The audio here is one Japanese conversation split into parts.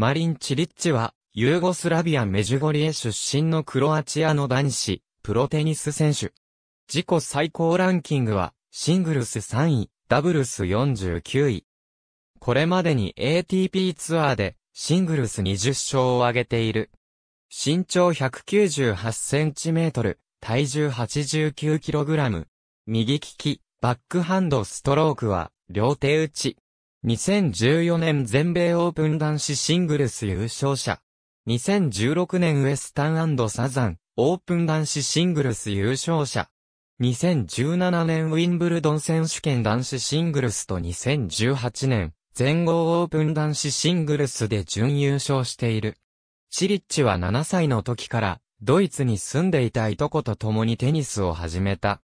マリン・チリッチは、ユーゴスラビア・メジュゴリエ出身のクロアチアの男子、プロテニス選手。自己最高ランキングは、シングルス3位、ダブルス49位。これまでに ATP ツアーで、シングルス20勝を挙げている。身長198センチメートル、体重89キログラム。右利き、バックハンドストロークは、両手打ち。2014年全米オープン男子シングルス優勝者。2016年ウエスタンサザン、オープン男子シングルス優勝者。2017年ウィンブルドン選手権男子シングルスと2018年、全豪オープン男子シングルスで準優勝している。チリッチは7歳の時から、ドイツに住んでいたいとこと共にテニスを始めた。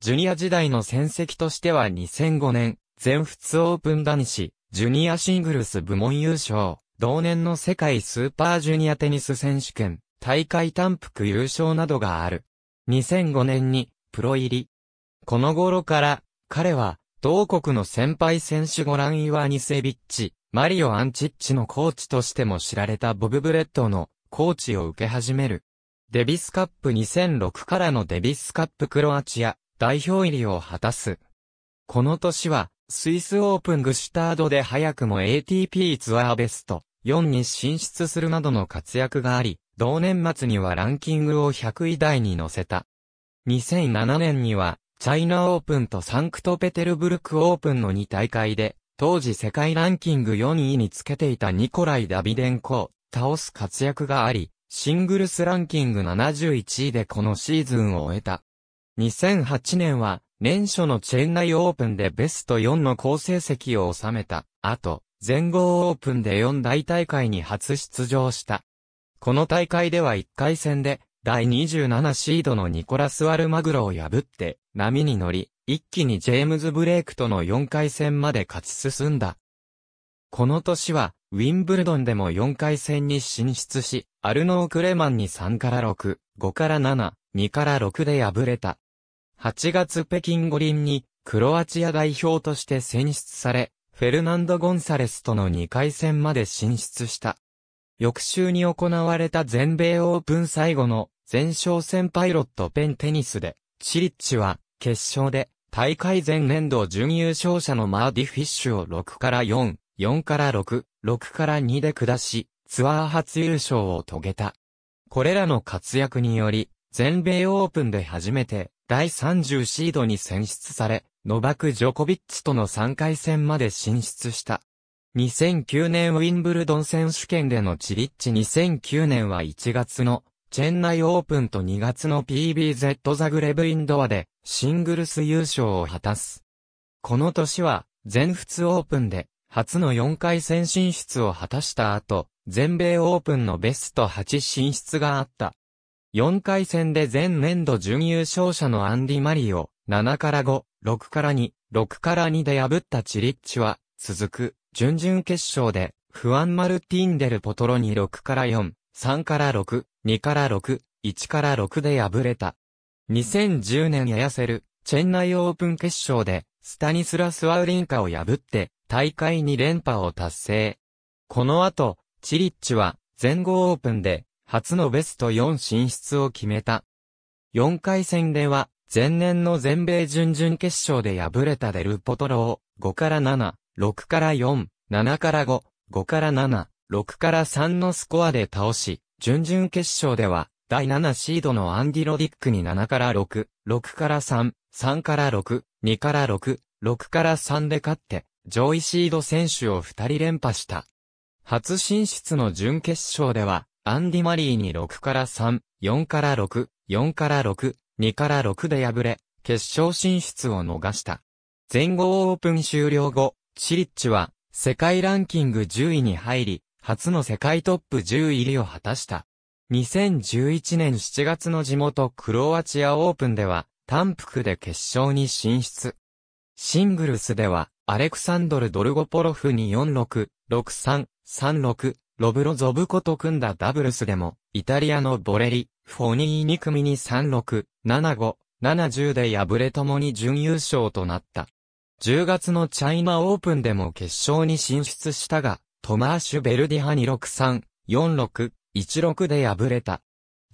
ジュニア時代の戦績としては2005年、全仏オープン男子、ジュニアシングルス部門優勝、同年の世界スーパージュニアテニス選手権、大会単服優勝などがある。2005年に、プロ入り。この頃から、彼は、同国の先輩選手ゴラン・イワニセビッチ、マリオ・アンチッチのコーチとしても知られたボブ・ブレッドのコーチを受け始める。デビスカップ2006からのデビスカップクロアチア代表入りを果たす。この年はスイスオープングシュタードで早くも ATP ツアーベスト4に進出するなどの活躍があり、同年末にはランキングを100位台に乗せた。2007年には、チャイナオープンとサンクトペテルブルクオープンの2大会で、当時世界ランキング4位につけていたニコライ・ダビデンコを倒す活躍があり、シングルスランキング71位でこのシーズンを終えた。2008年は年初のチェンナイオープンでベスト4の好成績を収めた後、全豪オープンで4大大会に初出場した。この大会では1回戦で、第27シードのニコラス・ワルマグロを破って、波に乗り、一気にジェームズ・ブレイクとの4回戦まで勝ち進んだ。この年は、ウィンブルドンでも4回戦に進出し、アルノー・クレマンに3から6、5から7、2から6で敗れた。8月北京五輪にクロアチア代表として選出され、フェルナンド・ゴンサレスとの2回戦まで進出した。翌週に行われた全米オープン最後の前哨戦パイロットペンテニスで、チリッチは決勝で大会前年度準優勝者のマーディ・フィッシュを6から4、4から6、6から2で下し、ツアー初優勝を遂げた。これらの活躍により、全米オープンで初めて第30シードに選出され、ノバク・ジョコビッチとの3回戦まで進出した。2009年ウィンブルドン選手権でのチリッチ2009年は1月のチェンナイオープンと2月の PBZ ザグレブインドアでシングルス優勝を果たす。この年は全仏オープンで初の4回戦進出を果たした後、全米オープンのベスト8進出があった。4回戦で前年度準優勝者のアンディ・マリを、7から5、6から2、6から2で破ったチリッチは、続く、準々決勝で、フアン・マルティンデル・ポトロに6から4、3から6、2から6、1から6で敗れた。2010年ややせる、チェンナイオープン決勝で、スタニスラス・ワウリンカを破って、大会2連覇を達成。この後、チリッチは、全豪オープンで、初のベスト4進出を決めた。4回戦では、前年の全米準々決勝で敗れたデルポトロを、5から7、6から4、7から5、5から7、6から3のスコアで倒し、準々決勝では、第7シードのアンディ・ロディックに7から6、6から3、3から6、2から6、6から3で勝って、上位シード選手を2人連覇した。初進出の準決勝では、アンディ・マリーに6から3、4から6、4から6、2から6で敗れ、決勝進出を逃した。全豪オープン終了後、シリッチは世界ランキング10位に入り、初の世界トップ10入りを果たした。2011年7月の地元クロアチアオープンでは、単服で決勝に進出。シングルスでは、アレクサンドル・ドルゴポロフに46、63、36、ロブロゾブコと組んだダブルスでも、イタリアのボレリ、フォニーに組に36、75、70で敗れ共に準優勝となった。10月のチャイナオープンでも決勝に進出したが、トマーシュ・ベルディハに63、46、16で敗れた。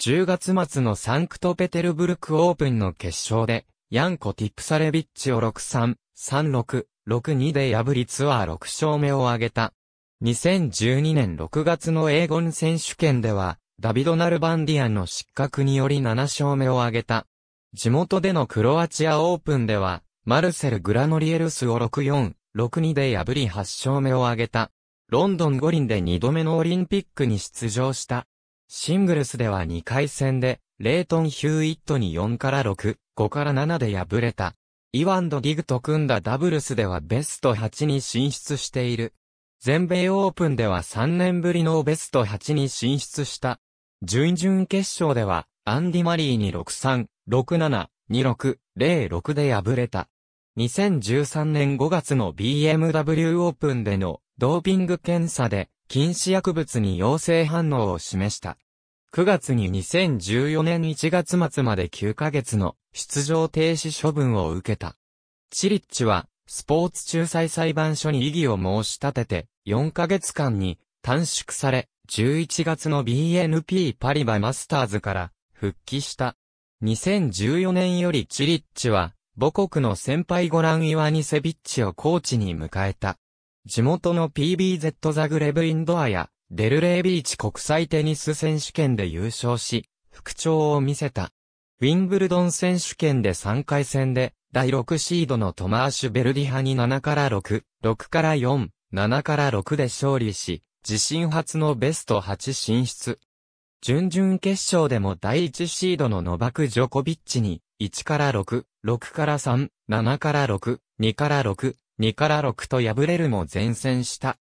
10月末のサンクトペテルブルクオープンの決勝で、ヤンコ・ティプサレビッチを63、36、62で破りツアー6勝目を挙げた。2012年6月の英語選手権では、ダビド・ナルバンディアの失格により7勝目を挙げた。地元でのクロアチアオープンでは、マルセル・グラノリエルスを6-4、6-2で破り8勝目を挙げた。ロンドン五輪で2度目のオリンピックに出場した。シングルスでは2回戦で、レイトン・ヒューイットに4から6、5から7で敗れた。イワンド・ディグと組んだダブルスではベスト8に進出している。全米オープンでは3年ぶりのベスト8に進出した。準々決勝では、アンディ・マリーに6-3、6-7、2-6、0-6で敗れた。2013年5月の BMW オープンでのドーピング検査で禁止薬物に陽性反応を示した。9月に2014年1月末まで9ヶ月の出場停止処分を受けた。チリッチはスポーツ仲裁裁判所に異議を申し立てて、4ヶ月間に短縮され、11月の BNP パリバマスターズから復帰した。2014年よりチリッチは、母国の先輩ゴラン・イワニセビッチをコーチに迎えた。地元の PBZ ザグレブインドアや、デルレービーチ国際テニス選手権で優勝し、復調を見せた。ウィンブルドン選手権で3回戦で、第6シードのトマーシュ・ベルディハに7から6、6から4、7から6で勝利し、自身初のベスト8進出。準々決勝でも第1シードのノバク・ジョコビッチに、1から6、6から3、7から6、2から6、2から6と敗れるも前線した。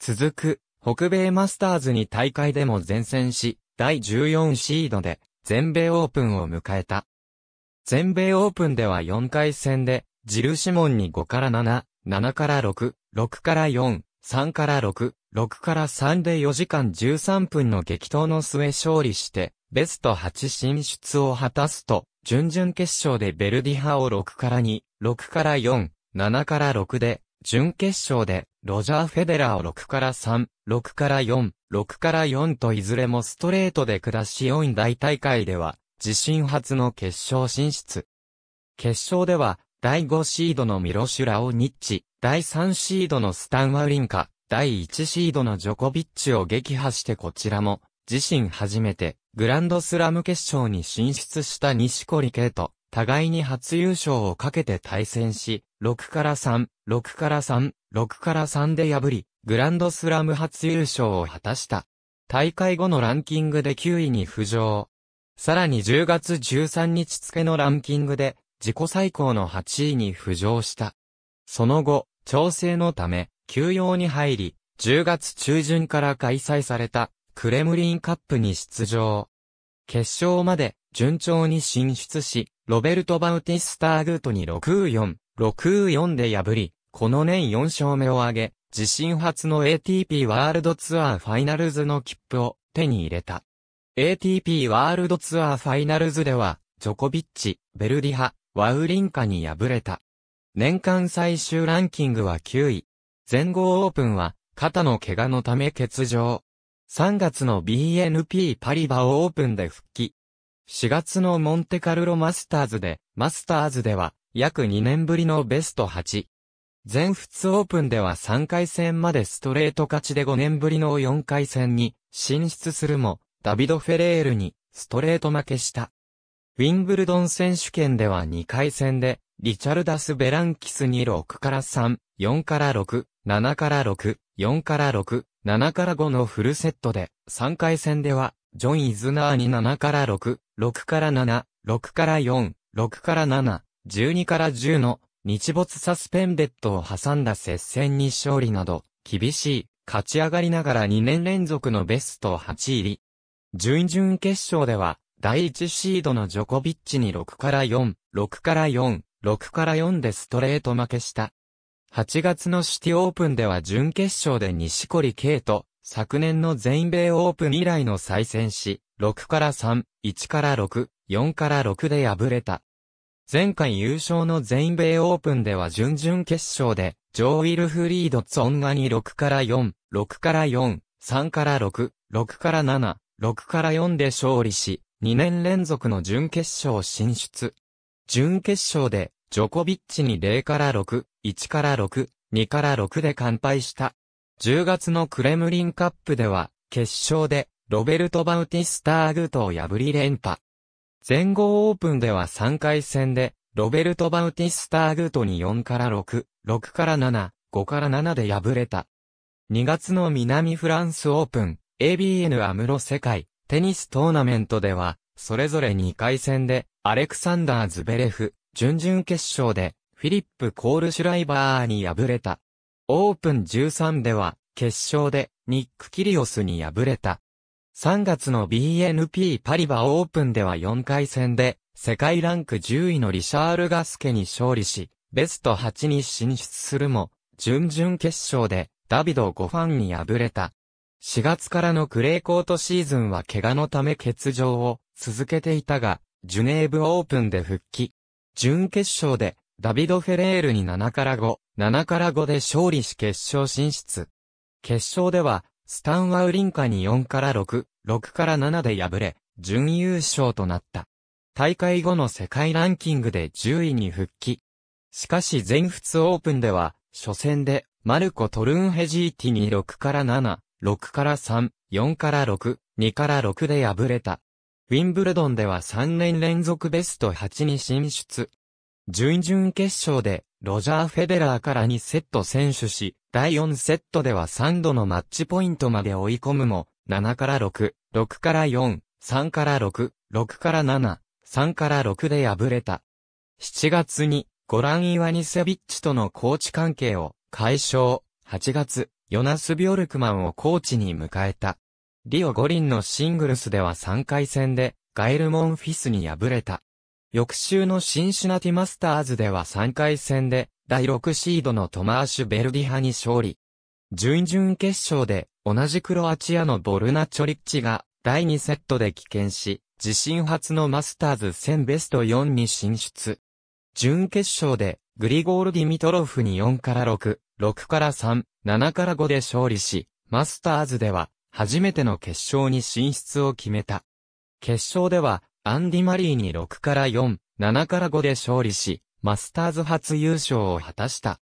続く、北米マスターズに大会でも前線し、第14シードで、全米オープンを迎えた。全米オープンでは4回戦で、ジルシモンに5から7、7から6、6から4、3から6、6から3で4時間13分の激闘の末勝利して、ベスト8進出を果たすと、準々決勝でベルディハを6から2、6から4、7から6で、準決勝で、ロジャー・フェデラーを6から3、6から4、6から4といずれもストレートで下し4位大大会では、自身初の決勝進出。決勝では、第5シードのミロシュ・ラオニッチ、第3シードのスタン・ワウリンカ、第1シードのジョコビッチを撃破してこちらも、自身初めて、グランドスラム決勝に進出した西堀圭と、互いに初優勝をかけて対戦し、6から3、6から3、6から3で破り、グランドスラム初優勝を果たした。大会後のランキングで9位に浮上。さらに10月13日付のランキングで、自己最高の8位に浮上した。その後、調整のため、休養に入り、10月中旬から開催された、クレムリンカップに出場。決勝まで、順調に進出し、ロベルト・バウティスター・グートに6-4、6-4で破り、この年4勝目を挙げ、自身初の ATP ワールドツアーファイナルズの切符を手に入れた。ATP ワールドツアーファイナルズでは、ジョコビッチ、ベルディハ、ワウリンカに敗れた。年間最終ランキングは9位。全豪オープンは、肩の怪我のため欠場。3月の BNP パリバオープンで復帰。4月のモンテカルロマスターズで、マスターズでは、約2年ぶりのベスト8。全仏オープンでは3回戦までストレート勝ちで5年ぶりの4回戦に進出するも、ダビド・フェレールにストレート負けした。ウィンブルドン選手権では2回戦で、リチャルダス・ベランキスに6から3、4から6、7から6、4から6、7から5のフルセットで、3回戦では、ジョン・イズナーに7から6、6から7、6から4、6から7、12から10の日没サスペンデッドを挟んだ接戦に勝利など、厳しい、勝ち上がりながら2年連続のベスト8入り、準々決勝では、第1シードのジョコビッチに6から4、6から4、6から4でストレート負けした。8月のシティオープンでは準決勝で西堀圭と、昨年の全米オープン以来の再戦し、6から3、1から6、4から6で敗れた。前回優勝の全米オープンでは準々決勝で、ジョー・ウィルフリード・ツォンガに6から4、6から4、3から6、6から7、6から4で勝利し、2年連続の準決勝進出。準決勝で、ジョコビッチに0から6、1から6、2から6で完敗した。10月のクレムリンカップでは、決勝で、ロベルト・バウティスタ・アグトを破り連覇。全豪オープンでは3回戦で、ロベルト・バウティスタ・アグトに4から6、6から7、5から7で敗れた。2月の南フランスオープン、ABN アムロ世界テニストーナメントでは、それぞれ2回戦で、アレクサンダー・ズベレフ、準々決勝で、フィリップ・コールシュライバーに敗れた。オープン13では、決勝で、ニック・キリオスに敗れた。3月の BNP パリバオープンでは4回戦で、世界ランク10位のリシャール・ガスケに勝利し、ベスト8に進出するも、準々決勝で、ダビド・ゴファンに敗れた。4月からのクレーコートシーズンは怪我のため欠場を続けていたが、ジュネーブオープンで復帰。準決勝でダビド・フェレールに7から5、7から5で勝利し決勝進出。決勝では、スタンワウリンカに4から6、6から7で敗れ、準優勝となった。大会後の世界ランキングで10位に復帰。しかし全仏オープンでは、初戦で、マルコ・トルンヘジーティに6から7、6から3、4から6、2から6で敗れた。ウィンブルドンでは3年連続ベスト8に進出。準々決勝で、ロジャー・フェデラーから2セット選手し、第4セットでは3度のマッチポイントまで追い込むも、7から6、6から4、3から6、6から7、3から6で敗れた。7月に、ゴラン・イワニセビッチとのコーチ関係を解消。8月、ヨナス・ビョルクマンをコーチに迎えた。リオ五輪のシングルスでは3回戦で、ガイル・モンフィスに敗れた。翌週のシンシュナティマスターズでは3回戦で、第6シードのトマーシュ・ベルディ派に勝利。準々決勝で、同じクロアチアのボルナ・チョリッチが、第2セットで棄権し、自身初のマスターズ1000ベスト4に進出。準決勝で、グリゴール・ディミトロフに4から6、6から3、7から5で勝利し、マスターズでは、初めての決勝に進出を決めた。決勝では、アンディ・マリーに6から4、7から5で勝利し、マスターズ初優勝を果たした。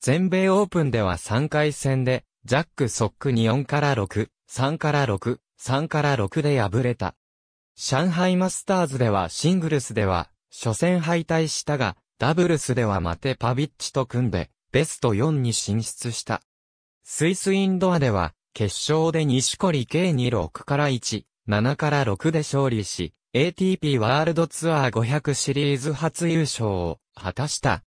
全米オープンでは3回戦で、ジャック・ソックに4から6、3から6、3から6で敗れた。上海マスターズではシングルスでは、初戦敗退したが、ダブルスではマテパビッチと組んで、ベスト4に進出した。スイスインドアでは、決勝で西堀計に6から1、7から6で勝利し、ATP ワールドツアー500シリーズ初優勝を果たした。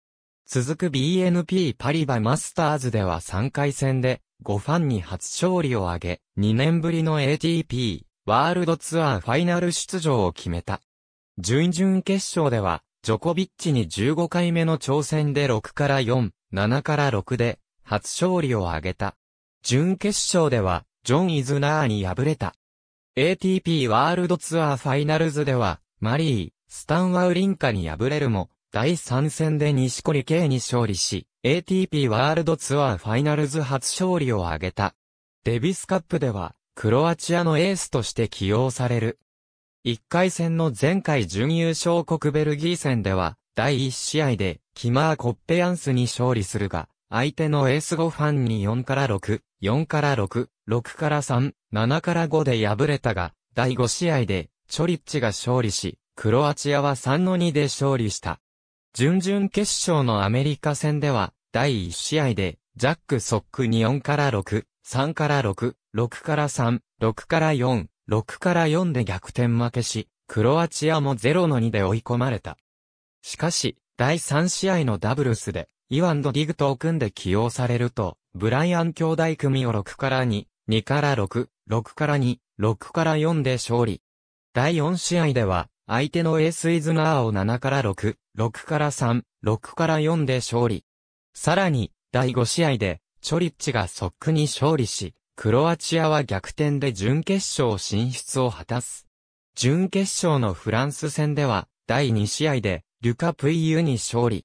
続く BNP パリバマスターズでは3回戦で5ファンに初勝利を挙げ、2年ぶりの ATP ワールドツアーファイナル出場を決めた。準々決勝では、ジョコビッチに15回目の挑戦で6から4、7から6で、初勝利を挙げた。準決勝では、ジョン・イズナーに敗れた。ATP ワールドツアーファイナルズでは、マリー、スタンワウリンカに敗れるも、第3戦で西堀圭に勝利し、ATP ワールドツアーファイナルズ初勝利を挙げた。デビスカップでは、クロアチアのエースとして起用される。1回戦の前回準優勝国ベルギー戦では、第1試合で、キマー・コッペアンスに勝利するが、相手のエース5ファンに4から6、4から6、6から3、7から5で敗れたが、第5試合で、チョリッチが勝利し、クロアチアは3の2で勝利した。準々決勝のアメリカ戦では、第1試合で、ジャック・ソックに4から6、3から6、6から3、6から4、6から4で逆転負けし、クロアチアも0の2で追い込まれた。しかし、第3試合のダブルスで、イワンド・ディグトを組んで起用されると、ブライアン兄弟組を6から2、2から6、6から2、6から4で勝利。第4試合では、相手のエースイズナーを7から6、6から3、6から4で勝利。さらに、第5試合で、チョリッチが即に勝利し、クロアチアは逆転で準決勝進出を果たす。準決勝のフランス戦では、第2試合で、ルカ・プイユに勝利。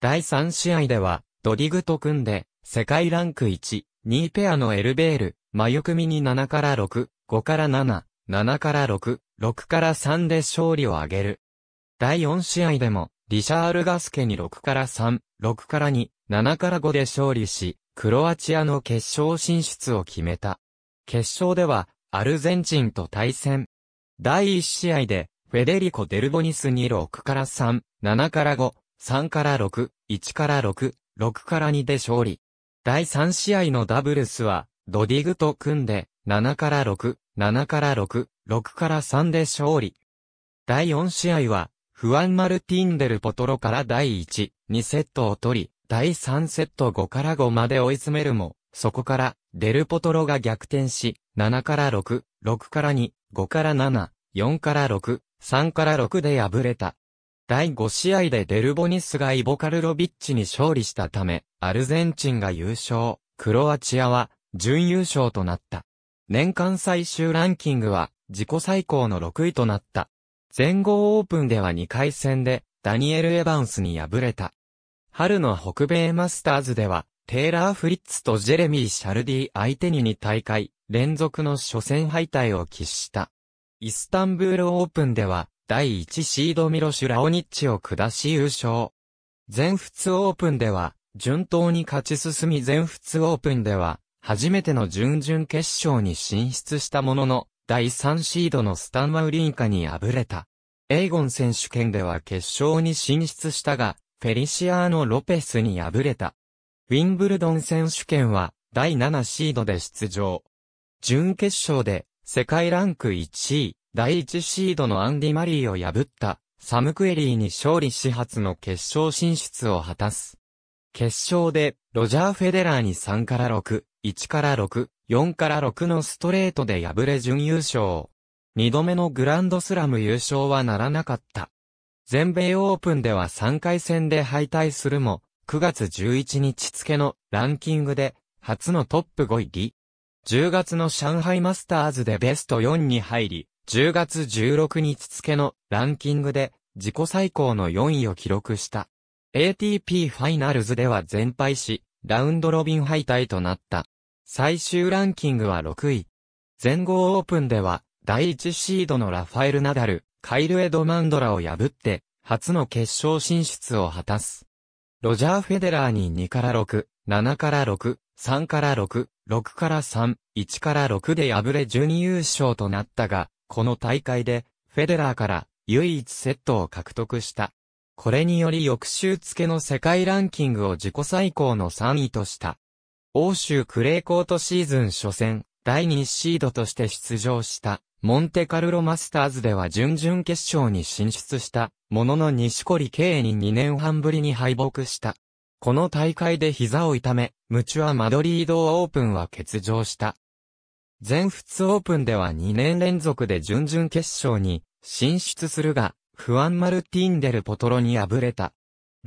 第3試合では、ドディグと組んで、世界ランク1、2ペアのエルベール、真組に7から6、5から7、7から6、6から3で勝利を挙げる。第4試合でも、リシャール・ガスケに6から3、6から2、7から5で勝利し、クロアチアの決勝進出を決めた。決勝では、アルゼンチンと対戦。第1試合で、フェデリコ・デルボニスに6から3、7から5、3から6、1から6、6から2で勝利。第3試合のダブルスは、ドディグと組んで、7から6、7から6、6から3で勝利。第4試合は、フアン・マルティンデル・ポトロから第1、2セットを取り、第3セット5から5まで追い詰めるも、そこから、デル・ポトロが逆転し、7から6、6から2、5から7、4から6、3から6で敗れた。第5試合でデルボニスがイボカルロビッチに勝利したため、アルゼンチンが優勝、クロアチアは準優勝となった。年間最終ランキングは自己最高の6位となった。全豪オープンでは2回戦でダニエル・エバンスに敗れた。春の北米マスターズでは、テイラー・フリッツとジェレミー・シャルディ相手に2大会連続の初戦敗退を喫した。イスタンブールオープンでは、第1シードミロシュ・ラオニッチを下し優勝。全仏オープンでは、順当に勝ち進み全仏オープンでは、初めての準々決勝に進出したものの、第3シードのスタンマウリンカに敗れた。エイゴン選手権では決勝に進出したが、フェリシアーノ・ロペスに敗れた。ウィンブルドン選手権は、第7シードで出場。準決勝で、世界ランク1位、第1シードのアンディ・マリーを破った、サムクエリーに勝利し初の決勝進出を果たす。決勝で、ロジャー・フェデラーに3から6、1から6、4から6のストレートで敗れ準優勝。2度目のグランドスラム優勝はならなかった。全米オープンでは3回戦で敗退するも、9月11日付のランキングで、初のトップ5位リ。10月の上海マスターズでベスト4に入り、10月16日付のランキングで自己最高の4位を記録した。ATP ファイナルズでは全敗し、ラウンドロビン敗退となった。最終ランキングは6位。全豪オープンでは、第1シードのラファエル・ナダル、カイル・エドマンドラを破って、初の決勝進出を果たす。ロジャー・フェデラーに2から6、7から6、3から6、6から3、1から6で敗れ準優勝となったが、この大会で、フェデラーから唯一セットを獲得した。これにより翌週付の世界ランキングを自己最高の3位とした。欧州クレーコートシーズン初戦、第2シードとして出場した、モンテカルロマスターズでは準々決勝に進出した、ものの西堀圭に2年半ぶりに敗北した。この大会で膝を痛め、ムチュア・マドリードオープンは欠場した。全仏オープンでは2年連続で準々決勝に進出するが、フアン・マルティン・デル・ポトロに敗れた。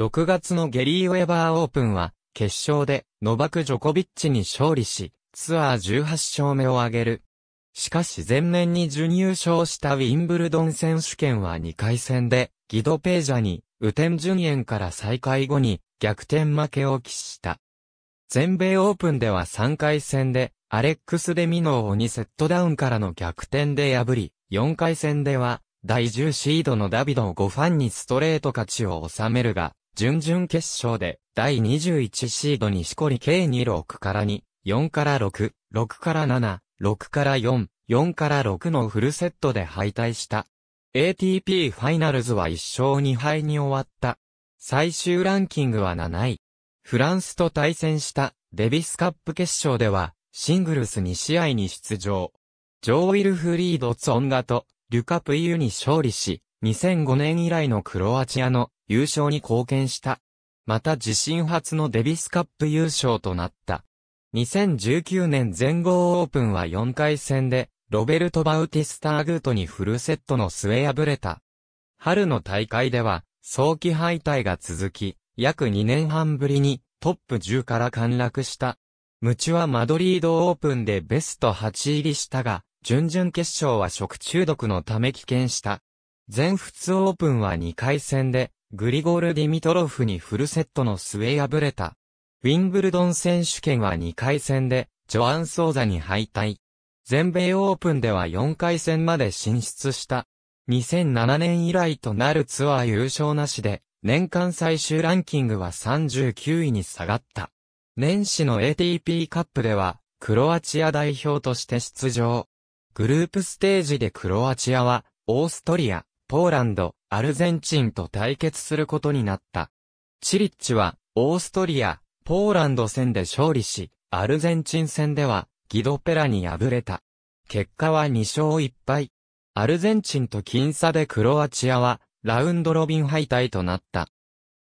6月のゲリー・ウェバーオープンは、決勝でノバク・ジョコビッチに勝利し、ツアー18勝目を挙げる。しかし前年に準優勝したウィンブルドン選手権は2回戦で、ギド・ページャに、雨天順延から再開後に、逆転負けを喫した。全米オープンでは3回戦で、アレックス・デミノーを2セットダウンからの逆転で破り、4回戦では、第10シードのダビドを5ファンにストレート勝ちを収めるが、準々決勝で、第21シードにしこり計26から2、4から6、6から7、6から4、4から6のフルセットで敗退した。ATP ファイナルズは1勝2敗に終わった。最終ランキングは7位。フランスと対戦したデビスカップ決勝では、シングルス2試合に出場。ジョー・ウィルフリード・ツォンガと、リュカ・プイユに勝利し、2005年以来のクロアチアの優勝に貢献した。また自身初のデビスカップ優勝となった。2019年全豪オープンは4回戦で、ロベルト・バウティスター・グートにフルセットの末敗れた。春の大会では、早期敗退が続き、約2年半ぶりにトップ10から陥落した。ムチはマドリードオープンでベスト8入りしたが、準々決勝は食中毒のため棄権した。全仏オープンは2回戦で、グリゴール・ディミトロフにフルセットの末敗れた。ウィンブルドン選手権は2回戦で、ジョアン・ソーザに敗退。全米オープンでは4回戦まで進出した。2007年以来となるツアー優勝なしで、年間最終ランキングは39位に下がった。年始の ATP カップでは、クロアチア代表として出場。グループステージでクロアチアは、オーストリア、ポーランド、アルゼンチンと対決することになった。チリッチは、オーストリア、ポーランド戦で勝利し、アルゼンチン戦では、ギドペラに敗れた。結果は2勝1敗。アルゼンチンと僅差でクロアチアは、ラウンドロビン敗退となった。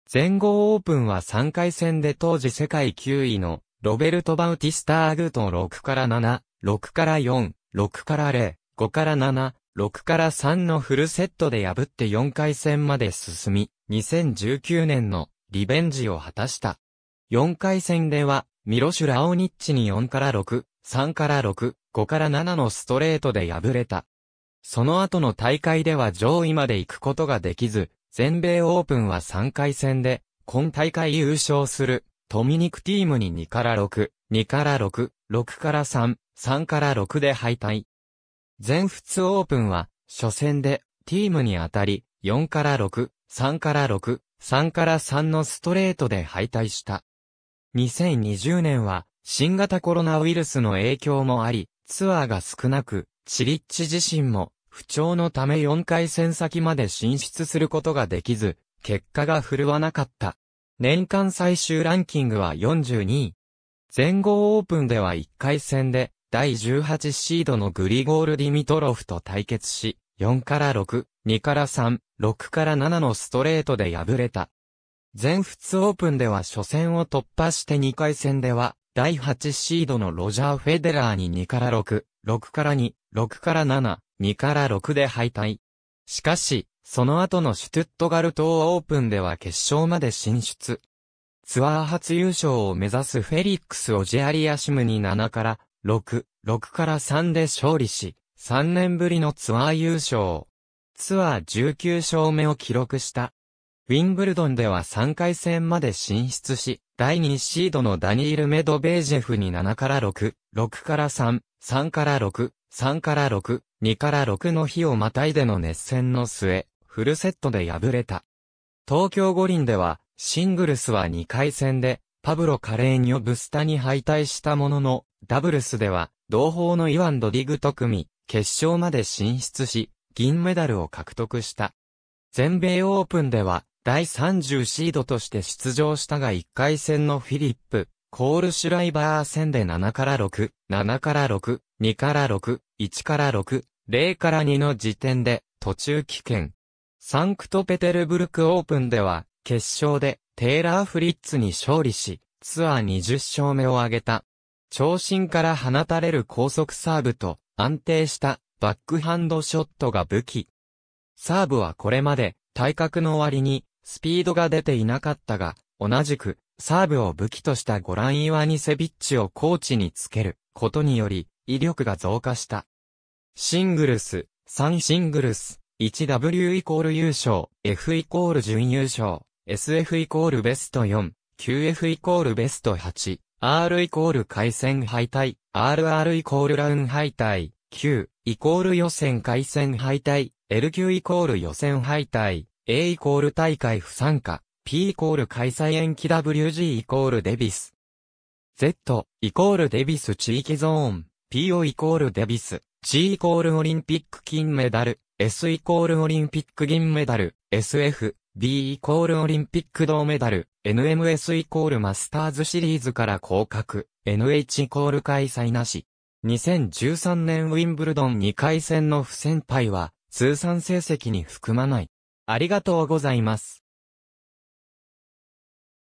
全豪オープンは3回戦で当時世界9位の、ロベルト・バウティスター・アグトン6から7、6から4、6から0、5から7、6から3のフルセットで破って4回戦まで進み、2019年のリベンジを果たした。4回戦では、ミロシュ・ラオニッチに4から6、3から6、5から7のストレートで敗れた。その後の大会では上位まで行くことができず、全米オープンは3回戦で、今大会優勝する、トミニクティームに2から6、2から6、6から3、3から6で敗退。全仏オープンは、初戦で、ティームに当たり、4から6、3から6、3から3のストレートで敗退した。2020年は、新型コロナウイルスの影響もあり、ツアーが少なく、チリッチ自身も、不調のため4回戦先まで進出することができず、結果が振るわなかった。年間最終ランキングは42位。全豪オープンでは1回戦で、第18シードのグリゴール・ディミトロフと対決し、4から6、2から3、6から7のストレートで敗れた。全仏オープンでは初戦を突破して2回戦では、第8シードのロジャー・フェデラーに2から6、6から2、6から7、2から6で敗退。しかし、その後のシュトゥットガルトオープンでは決勝まで進出。ツアー初優勝を目指すフェリックス・オジェアリアシムに7から6、6から3で勝利し、3年ぶりのツアー優勝。ツアー19勝目を記録した。ウィンブルドンでは3回戦まで進出し、第2シードのダニール・メドベージェフに7から6、6から3、3から6、3から6、2から6の日をまたいでの熱戦の末、フルセットで敗れた。東京五輪では、シングルスは2回戦で、パブロ・カレーニョ・ブスタに敗退したものの、ダブルスでは、同胞のイワン・ドディグと組、決勝まで進出し、銀メダルを獲得した。全米オープンでは、第30シードとして出場したが1回戦のフィリップ、コールシュライバー戦で7から6、7から6、2から6、1から6、0から2の時点で途中棄権。サンクトペテルブルクオープンでは決勝でテイラー・フリッツに勝利し、ツアー20勝目を挙げた。長身から放たれる高速サーブと安定したバックハンドショットが武器。サーブはこれまで体格の割にスピードが出ていなかったが、同じく、サーブを武器としたゴラン・イワニセビッチをコーチにつけることにより、威力が増加した。シングルス、3シングルス、1W イコール優勝、F イコール準優勝、SF イコールベスト4、QF イコールベスト8、R イコール回戦敗退、RR イコールラウン敗退、Q イコール予選回戦敗退、LQ イコール予選敗退、A イコール大会不参加、P イコール開催延期 WG イコールデビス。Z イコールデビス地域ゾーン、PO イコールデビス、G イコールオリンピック金メダル、S イコールオリンピック銀メダル、SF、B イコールオリンピック銅メダル、NMS イコールマスターズシリーズから降格、NH イコール開催なし。2013年ウィンブルドン2回戦の不戦敗は、通算成績に含まない。ありがとうございます。